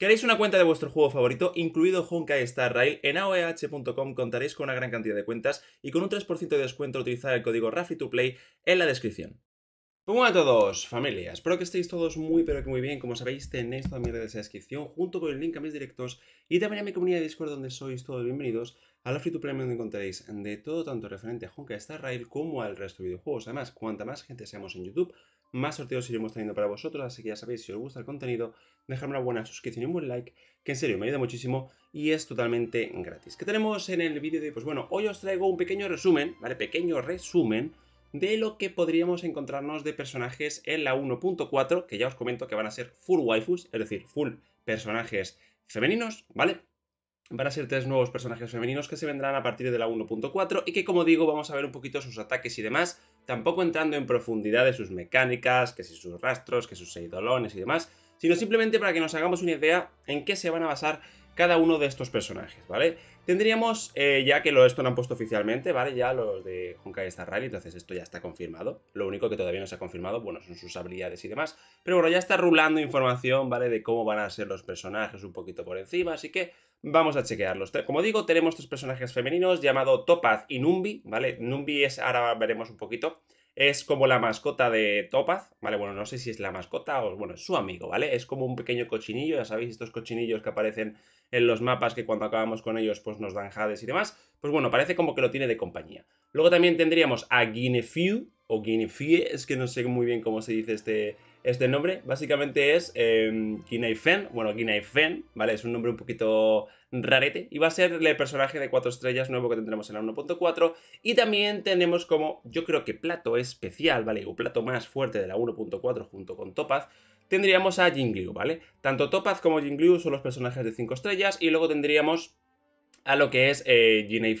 ¿Queréis una cuenta de vuestro juego favorito, incluido Honkai Star Rail? En aoeh.com contaréis con una gran cantidad de cuentas y con un 3% de descuento utilizar el código RAFI2Play en la descripción. Como a todos, familia, espero que estéis todos muy pero que muy bien, como sabéis tenéis toda mi red de descripción junto con el link a mis directos y también a mi comunidad de Discord donde sois todos bienvenidos a la Free Play donde encontraréis de todo tanto referente a Honkai Star Rail como al resto de videojuegos, además cuanta más gente seamos en YouTube más sorteos iremos teniendo para vosotros, así que ya sabéis, si os gusta el contenido, dejarme una buena suscripción y un buen like, que en serio me ayuda muchísimo y es totalmente gratis. ¿Qué tenemos en el vídeo de hoy? Pues bueno, hoy os traigo un pequeño resumen, ¿vale? Pequeño resumen de lo que podríamos encontrarnos de personajes en la 1.4, que ya os comento que van a ser full waifus, es decir, full personajes femeninos, ¿vale? Van a ser tres nuevos personajes femeninos que se vendrán a partir de la 1.4 y que como digo vamos a ver un poquito sus ataques y demás, tampoco entrando en profundidad de sus mecánicas, que si sus rastros, que sus seidolones y demás, sino simplemente para que nos hagamos una idea en qué se van a basar cada uno de estos personajes, ¿vale? Tendríamos, eh, ya que lo, esto lo han puesto oficialmente, ¿vale? Ya los de Honkai Star Rally, entonces esto ya está confirmado. Lo único que todavía no se ha confirmado, bueno, son sus habilidades y demás. Pero bueno, ya está rulando información, ¿vale? De cómo van a ser los personajes un poquito por encima, así que vamos a chequearlos. Como digo, tenemos tres personajes femeninos llamado Topaz y Numbi, ¿vale? Numbi es, ahora veremos un poquito, es como la mascota de Topaz, ¿vale? Bueno, no sé si es la mascota o, bueno, es su amigo, ¿vale? Es como un pequeño cochinillo, ya sabéis, estos cochinillos que aparecen en los mapas que cuando acabamos con ellos pues nos dan jades y demás. Pues bueno, parece como que lo tiene de compañía. Luego también tendríamos a Ginefiu, o Ginefie, es que no sé muy bien cómo se dice este, este nombre. Básicamente es eh, bueno, Guineifen, ¿vale? Es un nombre un poquito rarete y va a ser el personaje de 4 estrellas nuevo que tendremos en la 1.4 y también tenemos como yo creo que plato especial, ¿vale? O plato más fuerte de la 1.4 junto con Topaz, tendríamos a Jingliu, ¿vale? Tanto Topaz como Jingliu son los personajes de 5 estrellas y luego tendríamos a lo que es eh, Jinei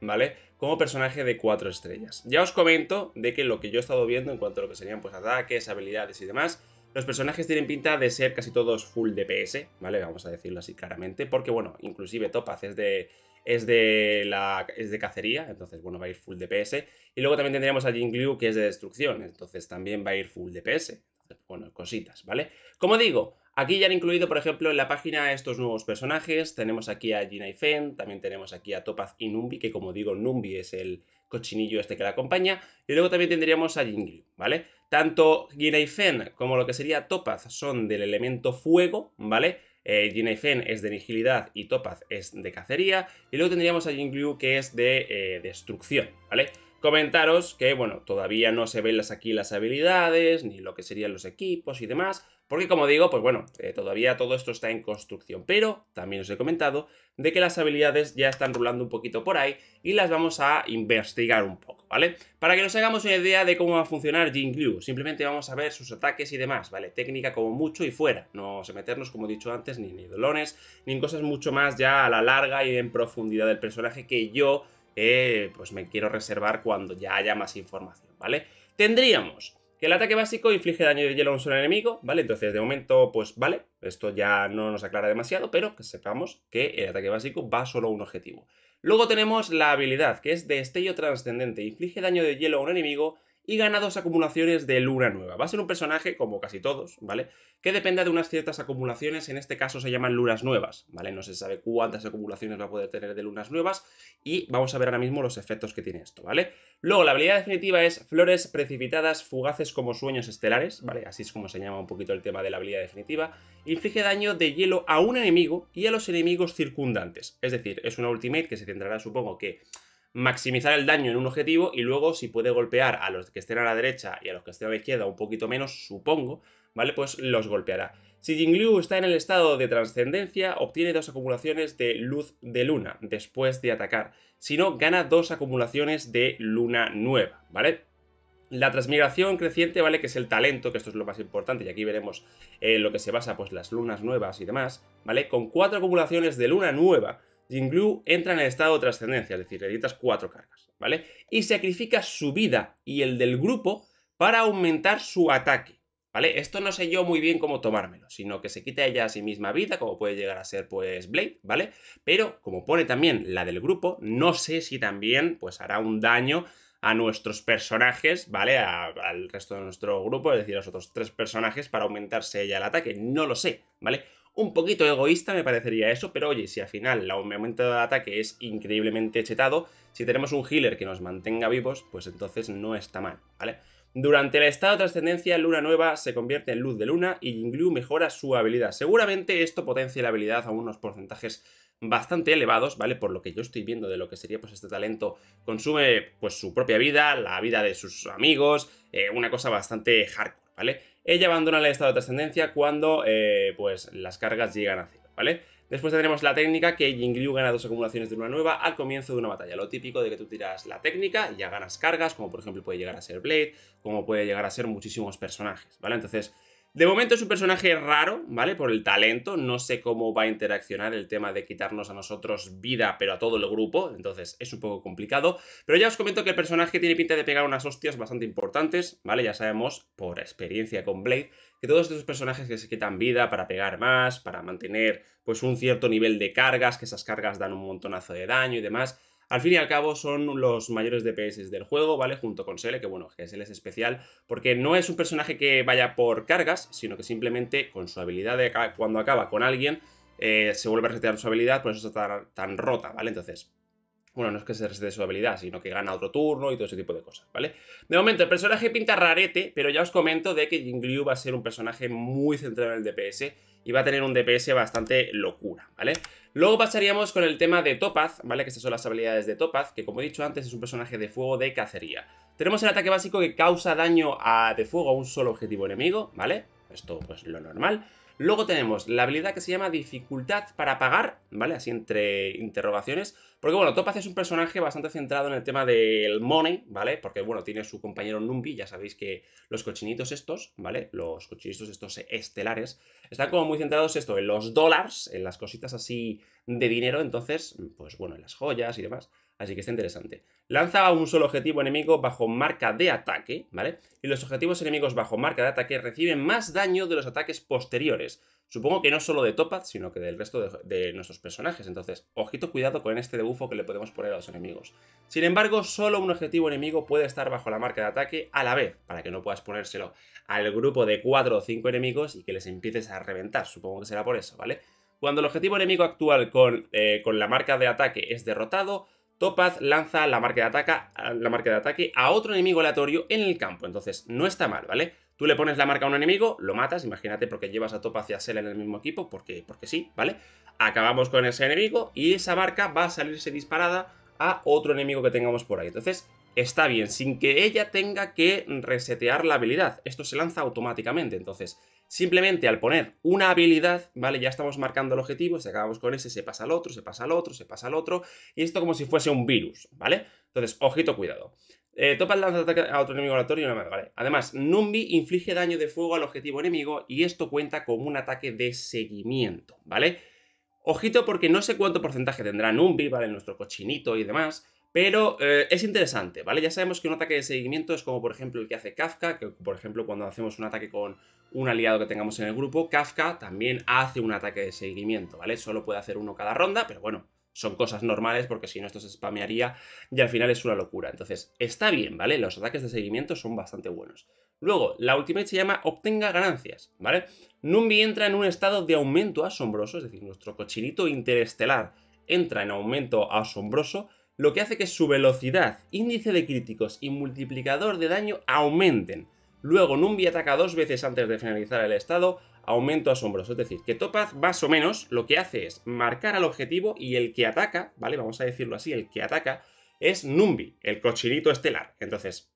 ¿vale? Como personaje de 4 estrellas. Ya os comento de que lo que yo he estado viendo en cuanto a lo que serían pues ataques, habilidades y demás los personajes tienen pinta de ser casi todos full DPS, ¿vale? Vamos a decirlo así claramente, porque bueno, inclusive Topaz es de, es de, la, es de cacería, entonces bueno, va a ir full DPS. Y luego también tendríamos a Jingliu que es de destrucción, entonces también va a ir full DPS. Bueno, cositas, ¿vale? Como digo, aquí ya han incluido, por ejemplo, en la página estos nuevos personajes. Tenemos aquí a Jin Fen, también tenemos aquí a Topaz y Numbi, que como digo, Numbi es el cochinillo este que la acompaña. Y luego también tendríamos a Jingyu, ¿vale? Tanto Jinaifen como lo que sería Topaz son del elemento fuego, ¿vale? Eh, es de nigilidad y Topaz es de cacería. Y luego tendríamos a Jingyu que es de eh, destrucción, ¿vale? Comentaros que, bueno, todavía no se ven las, aquí las habilidades, ni lo que serían los equipos y demás. Porque como digo, pues bueno, eh, todavía todo esto está en construcción, pero también os he comentado de que las habilidades ya están rulando un poquito por ahí y las vamos a investigar un poco, ¿vale? Para que nos hagamos una idea de cómo va a funcionar Liu. simplemente vamos a ver sus ataques y demás, ¿vale? Técnica como mucho y fuera, no vamos a meternos, como he dicho antes, ni en idolones, ni en cosas mucho más ya a la larga y en profundidad del personaje que yo, eh, pues me quiero reservar cuando ya haya más información, ¿vale? Tendríamos el ataque básico inflige daño de hielo a un solo enemigo, ¿vale? Entonces, de momento, pues vale, esto ya no nos aclara demasiado, pero que sepamos que el ataque básico va solo a un objetivo. Luego tenemos la habilidad, que es Destello trascendente, Inflige daño de hielo a un enemigo y gana dos acumulaciones de luna nueva. Va a ser un personaje, como casi todos, ¿vale? Que dependa de unas ciertas acumulaciones, en este caso se llaman lunas nuevas, ¿vale? No se sabe cuántas acumulaciones va a poder tener de lunas nuevas y vamos a ver ahora mismo los efectos que tiene esto, ¿vale? Luego, la habilidad definitiva es flores precipitadas fugaces como sueños estelares, ¿vale? Así es como se llama un poquito el tema de la habilidad definitiva. Inflige daño de hielo a un enemigo y a los enemigos circundantes. Es decir, es una ultimate que se centrará, supongo que maximizar el daño en un objetivo y luego si puede golpear a los que estén a la derecha y a los que estén a la izquierda un poquito menos, supongo, ¿vale? Pues los golpeará. Si Liu está en el estado de trascendencia, obtiene dos acumulaciones de luz de luna después de atacar. Si no, gana dos acumulaciones de luna nueva, ¿vale? La transmigración creciente, ¿vale? Que es el talento, que esto es lo más importante, y aquí veremos eh, lo que se basa, pues las lunas nuevas y demás, ¿vale? Con cuatro acumulaciones de luna nueva, Jinglu entra en el estado de trascendencia, es decir, editas cuatro cargas, ¿vale? Y sacrifica su vida y el del grupo para aumentar su ataque, ¿vale? Esto no sé yo muy bien cómo tomármelo, sino que se quita ella a sí misma vida, como puede llegar a ser, pues, Blade, ¿vale? Pero, como pone también la del grupo, no sé si también, pues, hará un daño a nuestros personajes, ¿vale? al resto de nuestro grupo, es decir, a los otros tres personajes para aumentarse ella el ataque, no lo sé, ¿vale? Un poquito egoísta me parecería eso, pero oye, si al final el aumento de ataque es increíblemente chetado, si tenemos un healer que nos mantenga vivos, pues entonces no está mal, ¿vale? Durante el estado de trascendencia, Luna Nueva se convierte en Luz de Luna y Yinglu mejora su habilidad. Seguramente esto potencia la habilidad a unos porcentajes bastante elevados, ¿vale? Por lo que yo estoy viendo de lo que sería pues este talento, consume pues su propia vida, la vida de sus amigos, eh, una cosa bastante hardcore. Ella abandona el estado de trascendencia cuando eh, pues, las cargas llegan a cero, ¿vale? Después tenemos la técnica que Jingryu gana dos acumulaciones de una nueva al comienzo de una batalla. Lo típico de que tú tiras la técnica y ya ganas cargas, como por ejemplo puede llegar a ser Blade, como puede llegar a ser muchísimos personajes, ¿vale? Entonces, de momento es un personaje raro, ¿vale? Por el talento. No sé cómo va a interaccionar el tema de quitarnos a nosotros vida, pero a todo el grupo. Entonces es un poco complicado. Pero ya os comento que el personaje tiene pinta de pegar unas hostias bastante importantes, ¿vale? Ya sabemos, por experiencia con Blade, que todos estos personajes que se quitan vida para pegar más, para mantener pues un cierto nivel de cargas, que esas cargas dan un montonazo de daño y demás al fin y al cabo son los mayores DPS del juego, ¿vale? Junto con Sele, que bueno, que Sele es especial, porque no es un personaje que vaya por cargas, sino que simplemente con su habilidad de cuando acaba con alguien, eh, se vuelve a resetear su habilidad, por eso está tan rota, ¿vale? Entonces, bueno, no es que se resete su habilidad, sino que gana otro turno y todo ese tipo de cosas, ¿vale? De momento, el personaje pinta rarete, pero ya os comento de que Jingliu va a ser un personaje muy centrado en el DPS y va a tener un DPS bastante locura, ¿vale? Luego pasaríamos con el tema de Topaz, ¿vale? Que estas son las habilidades de Topaz, que como he dicho antes es un personaje de fuego de cacería. Tenemos el ataque básico que causa daño de fuego a un solo objetivo enemigo, ¿vale? Esto pues lo normal. Luego tenemos la habilidad que se llama dificultad para pagar, ¿vale? Así entre interrogaciones. Porque bueno, Topaz es un personaje bastante centrado en el tema del money, ¿vale? Porque bueno, tiene su compañero Numbi, ya sabéis que los cochinitos estos, ¿vale? Los cochinitos estos estelares, están como muy centrados esto, en los dólares, en las cositas así de dinero, entonces, pues bueno, en las joyas y demás así que está interesante. Lanza a un solo objetivo enemigo bajo marca de ataque, ¿vale? Y los objetivos enemigos bajo marca de ataque reciben más daño de los ataques posteriores. Supongo que no solo de Topaz, sino que del resto de, nuestros personajes. Entonces, ojito cuidado con este debufo que le podemos poner a los enemigos. Sin embargo, solo un objetivo enemigo puede estar bajo la marca de ataque a la vez, para que no puedas ponérselo al grupo de 4 o 5 enemigos y que les empieces a reventar. Supongo que será por eso, ¿vale? Cuando el objetivo enemigo actual con, eh, con la marca de ataque es derrotado, Topaz lanza la marca, de la marca de ataque a otro enemigo aleatorio en el campo, entonces no está mal, ¿vale? Tú le pones la marca a un enemigo, lo matas, imagínate porque llevas a Topaz y a Sela en el mismo equipo, porque, porque sí, ¿vale? Acabamos con ese enemigo y esa marca va a salirse disparada a otro enemigo que tengamos por ahí. Entonces, está bien, sin que ella tenga que resetear la habilidad. Esto se lanza automáticamente, entonces simplemente al poner una habilidad, ¿vale? Ya estamos marcando el objetivo, si acabamos con ese, se pasa al otro, se pasa al otro, se pasa al otro, y esto como si fuese un virus, ¿vale? Entonces, ojito, cuidado. Eh, topa el lanza ataque a otro enemigo aleatorio y una más, ¿vale? Además, Numbi inflige daño de fuego al objetivo enemigo y esto cuenta como un ataque de seguimiento, ¿vale? Ojito porque no sé cuánto porcentaje tendrá Numbi, ¿vale? Nuestro cochinito y demás, pero eh, es interesante, ¿vale? Ya sabemos que un ataque de seguimiento es como, por ejemplo, el que hace Kafka, que, por ejemplo, cuando hacemos un ataque con un aliado que tengamos en el grupo, Kafka también hace un ataque de seguimiento, ¿vale? Solo puede hacer uno cada ronda, pero bueno, son cosas normales porque si no esto se spamearía y al final es una locura. Entonces, está bien, ¿vale? Los ataques de seguimiento son bastante buenos. Luego, la ultimate se llama Obtenga ganancias, ¿vale? Numbi entra en un estado de aumento asombroso, es decir, nuestro cochinito interestelar entra en aumento asombroso, lo que hace que su velocidad, índice de críticos y multiplicador de daño aumenten. Luego Numbi ataca dos veces antes de finalizar el estado, aumento asombroso. Es decir, que Topaz más o menos lo que hace es marcar al objetivo y el que ataca, ¿vale? Vamos a decirlo así, el que ataca es Numbi, el cochinito estelar. Entonces,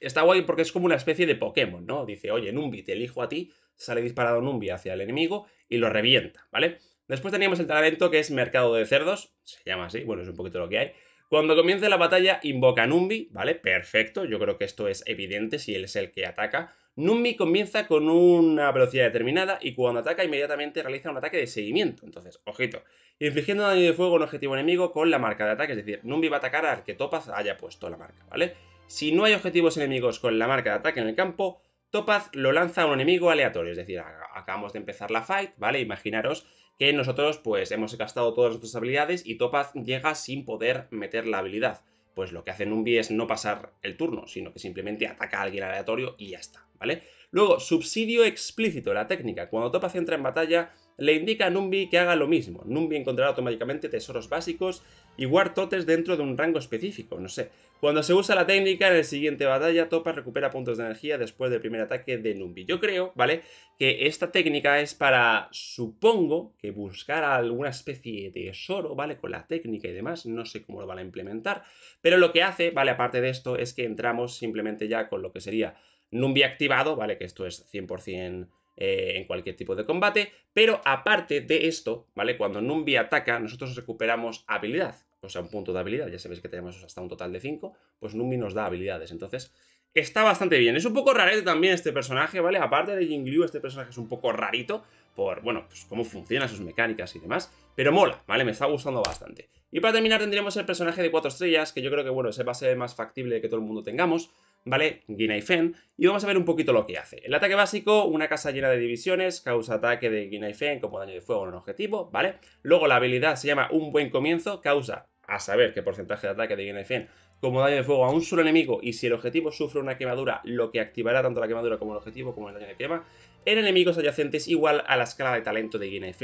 está guay porque es como una especie de Pokémon, ¿no? Dice, oye, Numbi, te elijo a ti, sale disparado Numbi hacia el enemigo y lo revienta, ¿vale? Después teníamos el talento que es Mercado de Cerdos, se llama así, bueno, es un poquito lo que hay. Cuando comience la batalla, invoca a Numbi, ¿vale? Perfecto, yo creo que esto es evidente si él es el que ataca. Numbi comienza con una velocidad determinada y cuando ataca inmediatamente realiza un ataque de seguimiento. Entonces, ojito, infligiendo daño de fuego a un objetivo enemigo con la marca de ataque, es decir, Numbi va a atacar al que Topaz haya puesto la marca, ¿vale? Si no hay objetivos enemigos con la marca de ataque en el campo, Topaz lo lanza a un enemigo aleatorio, es decir, acabamos de empezar la fight, ¿vale? Imaginaros que nosotros pues hemos gastado todas nuestras habilidades y Topaz llega sin poder meter la habilidad. Pues lo que hace Numbi es no pasar el turno, sino que simplemente ataca a alguien aleatorio y ya está, ¿vale? Luego, subsidio explícito, la técnica. Cuando Topaz entra en batalla, le indica a Numbi que haga lo mismo. Numbi encontrará automáticamente tesoros básicos y guardotes Totes dentro de un rango específico, no sé. Cuando se usa la técnica en el siguiente batalla, Topa recupera puntos de energía después del primer ataque de Numbi. Yo creo, ¿vale? Que esta técnica es para, supongo, que buscar alguna especie de tesoro, ¿vale? Con la técnica y demás, no sé cómo lo van a implementar. Pero lo que hace, ¿vale? Aparte de esto, es que entramos simplemente ya con lo que sería Numbi activado, ¿vale? Que esto es 100%... Eh, en cualquier tipo de combate, pero aparte de esto, ¿vale? Cuando Numbi ataca, nosotros recuperamos habilidad, o sea, un punto de habilidad, ya sabéis que tenemos hasta un total de 5, pues Numi nos da habilidades, entonces está bastante bien. Es un poco rarete también este personaje, ¿vale? Aparte de Jing Liu, este personaje es un poco rarito por, bueno, pues cómo funcionan sus mecánicas y demás, pero mola, ¿vale? Me está gustando bastante. Y para terminar tendríamos el personaje de 4 estrellas, que yo creo que, bueno, ese va a ser más factible que todo el mundo tengamos, ¿vale? Guinea y Fen, y vamos a ver un poquito lo que hace. El ataque básico, una casa llena de divisiones, causa ataque de Guinea Fen como daño de fuego en un objetivo, ¿vale? Luego la habilidad se llama Un Buen Comienzo, causa a saber qué porcentaje de ataque tiene Fen como daño de fuego a un solo enemigo y si el objetivo sufre una quemadura, lo que activará tanto la quemadura como el objetivo como el daño de quema, en enemigos adyacentes igual a la escala de talento de Guinea Es,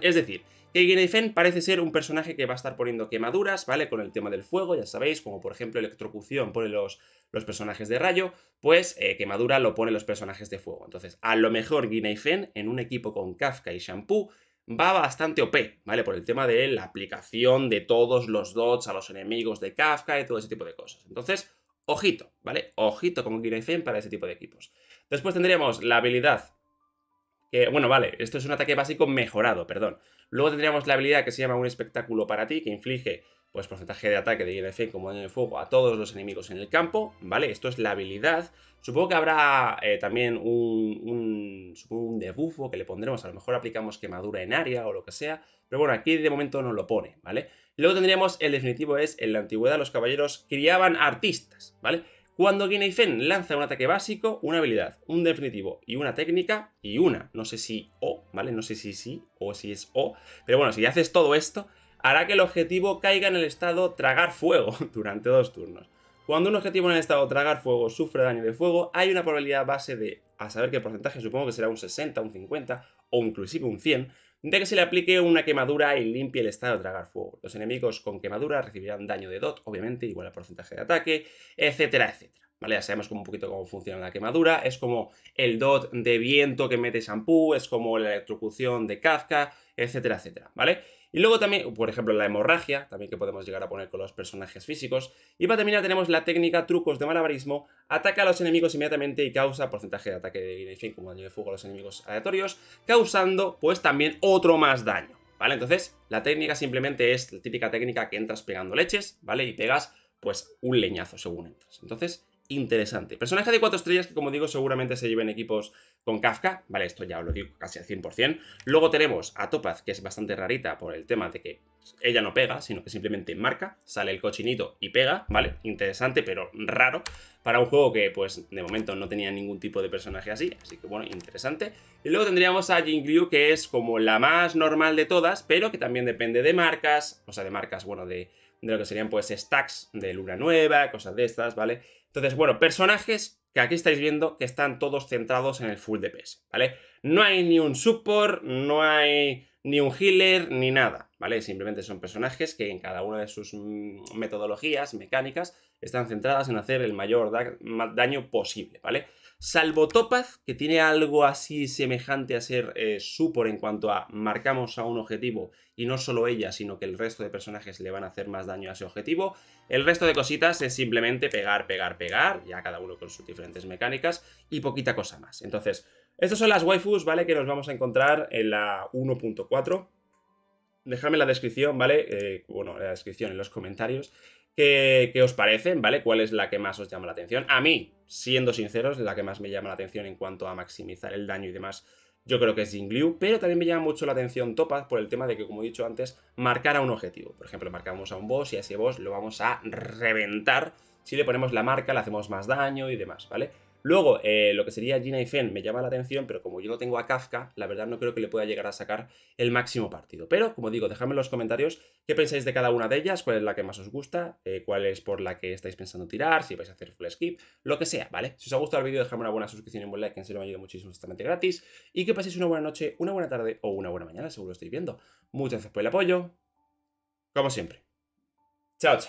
es decir, que Guinea parece ser un personaje que va a estar poniendo quemaduras, ¿vale? Con el tema del fuego, ya sabéis, como por ejemplo electrocución pone los, los personajes de rayo, pues eh, quemadura lo pone los personajes de fuego. Entonces, a lo mejor Guinea en un equipo con Kafka y Shampoo va bastante OP, ¿vale? Por el tema de la aplicación de todos los dots a los enemigos de Kafka y todo ese tipo de cosas. Entonces, ojito, ¿vale? Ojito con Fen para ese tipo de equipos. Después tendríamos la habilidad, que, bueno, vale, esto es un ataque básico mejorado, perdón. Luego tendríamos la habilidad que se llama un espectáculo para ti, que inflige pues porcentaje de ataque de INC como daño de fuego a todos los enemigos en el campo, ¿vale? Esto es la habilidad. Supongo que habrá eh, también un, un, un debufo que le pondremos, a lo mejor aplicamos quemadura en área o lo que sea, pero bueno, aquí de momento no lo pone, ¿vale? Luego tendríamos, el definitivo es, en la antigüedad los caballeros criaban artistas, ¿vale? Cuando Fen lanza un ataque básico, una habilidad, un definitivo y una técnica y una, no sé si O, ¿vale? No sé si sí o si es O, pero bueno, si haces todo esto, hará que el objetivo caiga en el estado tragar fuego durante dos turnos. Cuando un objetivo en el estado tragar fuego sufre daño de fuego, hay una probabilidad base de, a saber qué porcentaje, supongo que será un 60, un 50 o inclusive un 100, de que se le aplique una quemadura y limpie el estado de tragar fuego. Los enemigos con quemadura recibirán daño de DOT, obviamente, igual al porcentaje de ataque, etcétera, etcétera. ¿Vale? Ya sabemos un poquito cómo funciona la quemadura, es como el DOT de viento que mete Shampoo, es como la electrocución de Kafka, etcétera, etcétera, ¿vale? Y luego también, por ejemplo, la hemorragia, también que podemos llegar a poner con los personajes físicos. Y para terminar tenemos la técnica trucos de malabarismo, ataca a los enemigos inmediatamente y causa porcentaje de ataque de Guinea como daño de fuego a los enemigos aleatorios, causando pues también otro más daño. ¿Vale? Entonces, la técnica simplemente es la típica técnica que entras pegando leches, ¿vale? Y pegas, pues, un leñazo según entras. Entonces, interesante. Personaje de 4 estrellas que, como digo, seguramente se lleven equipos con Kafka. Vale, esto ya lo digo casi al 100%. Luego tenemos a Topaz, que es bastante rarita por el tema de que ella no pega, sino que simplemente marca, sale el cochinito y pega, ¿vale? Interesante, pero raro para un juego que, pues, de momento no tenía ningún tipo de personaje así, así que, bueno, interesante. Y luego tendríamos a Jingliu, que es como la más normal de todas, pero que también depende de marcas, o sea, de marcas, bueno, de de lo que serían pues stacks de luna nueva, cosas de estas, ¿vale? Entonces, bueno, personajes que aquí estáis viendo que están todos centrados en el full DPS, e ¿vale? No hay ni un support, no hay ni un healer, ni nada, ¿vale? Simplemente son personajes que en cada una de sus mm, metodologías, mecánicas, están centradas en hacer el mayor daño posible, ¿vale? Salvo Topaz, que tiene algo así semejante a ser eh, su en cuanto a marcamos a un objetivo y no solo ella, sino que el resto de personajes le van a hacer más daño a ese objetivo. El resto de cositas es simplemente pegar, pegar, pegar, ya cada uno con sus diferentes mecánicas y poquita cosa más. Entonces, estas son las waifus, ¿vale? Que nos vamos a encontrar en la 1.4. Déjame la descripción, ¿vale? Eh, bueno, la descripción, en los comentarios, ¿Qué, os parecen? ¿Vale? ¿Cuál es la que más os llama la atención? A mí, siendo sinceros, la que más me llama la atención en cuanto a maximizar el daño y demás, yo creo que es Jingliu, pero también me llama mucho la atención Topaz por el tema de que, como he dicho antes, marcar a un objetivo. Por ejemplo, marcamos a un boss y a ese boss lo vamos a reventar. Si le ponemos la marca, le hacemos más daño y demás, ¿vale? Luego, eh, lo que sería Gina y Fen me llama la atención, pero como yo no tengo a Kafka, la verdad no creo que le pueda llegar a sacar el máximo partido. Pero, como digo, dejadme en los comentarios qué pensáis de cada una de ellas, cuál es la que más os gusta, eh, cuál es por la que estáis pensando tirar, si vais a hacer full skip, lo que sea, ¿vale? Si os ha gustado el vídeo, dejadme una buena suscripción y un buen like, que en serio me ayuda muchísimo, totalmente gratis. Y que paséis una buena noche, una buena tarde o una buena mañana, seguro lo estáis viendo. Muchas gracias por el apoyo, como siempre. Chao, chao.